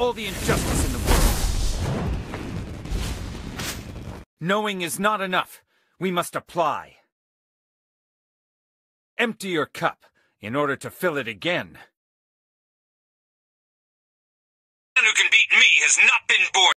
all the injustice in the world. Knowing is not enough. We must apply. Empty your cup in order to fill it again. The man who can beat me has not been born.